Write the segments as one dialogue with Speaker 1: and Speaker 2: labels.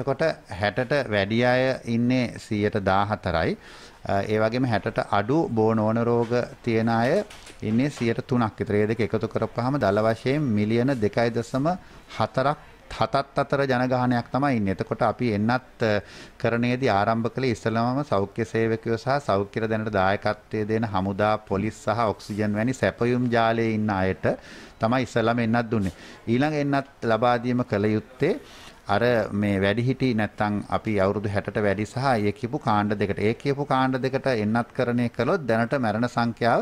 Speaker 1: එතකොට 60ට වැඩි අය ඉන්නේ 114යි. ඒ වගේම 60ට අඩු බෝනෝන රෝග තියෙන අය ඉන්නේ 103ක් විතර. ඒ දෙක එකතු කරපුවාම දල වශයෙන් මිලියන 2.4ක් හතත් අතර ජනගහනයක් තමයි ඉන්නේ. එතකොට අපි එන්නත් කරණයේදී ආරම්භ කළේ ඉස්සලමම සෞඛ්‍ය සේවකයෝ සහ සෞඛ්‍යර දැනට දායකත්වයේ දෙන හමුදා පොලිස් සහ ඔක්සිජන් වැනි සැපයුම් ජාලයේ ඉන්න අයට තමයි ඉස්සලම එන්නත් දුන්නේ. ඊළඟ එන්නත් ලබා දීම කළ යුත්තේ අර මේ වැඩිහිටි නැත්තම් අපි අවුරුදු 60ට වැඩි සහ ඒ කියපු කාණ්ඩ දෙකට ඒ කියපු කාණ්ඩ දෙකට එන්නත් කරණය කළොත් දැනට මරණ සංඛ්‍යාව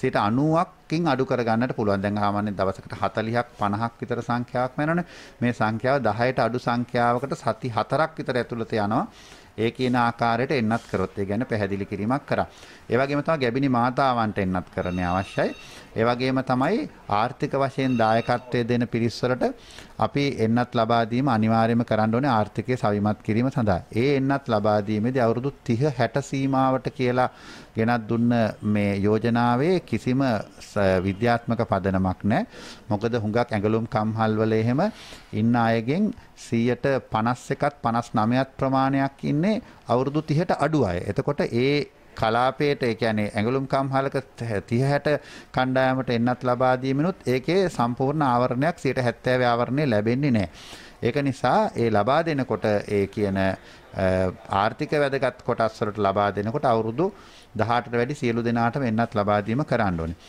Speaker 1: 90කින් අඩු කරගන්නට පුළුවන්. දැන් සාමාන්‍යයෙන් දවසකට 40ක් 50ක් විතර සංඛ්‍යාවක් මරණනේ. මේ සංඛ්‍යාව 10ට අඩු සංඛ්‍යාවකට සති 4ක් විතර ඇතුළත යනවා. ඒ කියන ආකාරයට එන්නත් කරොත් ඒ ගැන පැහැදිලි කිරීමක් කරා. ඒ වගේම තමයි ගැබිනි මාතාවන්ට එන්නත් කරන්න අවශ්‍යයි. ඒ වගේම තමයි ආර්ථික වශයෙන් දායකත්වය දෙන පිරිස්වලට අපි එන්නත් ලබා දීම අනිවාර්යයෙන්ම කරන්න ඕනේ ආර්ථිකය සවිමත් කිරීම සඳහා. ඒ එන්නත් ලබා දීමේදී අවුරුදු 30 60 සීමාවට කියලා ගෙනත් දුන්න මේ යෝජනාවේ කිසිම විද්‍යාත්මක පදනමක් නැහැ. මොකද හුඟක් ඇඟලුම් කම්හල්වල එහෙම ඉන්න අයගෙන් 100ට 51ත් 59ත් ප්‍රමාණයක් ඉන්නේ ඉන්නේ අවුරුදු 30ට අඩු අය. එතකොට ඒ කලාපයට ඒ කියන්නේ ඇඟලුම් කම්හලක 30 60 කණ්ඩායමට එන්නත් ලබා දීමනොත් ඒකේ සම්පූර්ණ ආවරණයක් 70 ආවරණය ලැබෙන්නේ නැහැ. ඒක නිසා ඒ ලබා දෙනකොට ඒ කියන ආර්ථික වැදගත් කොටස් වලට ලබා දෙනකොට අවුරුදු 18ට වැඩි සියලු දෙනාටම එන්නත් ලබා දීම කරන්න ඕනේ.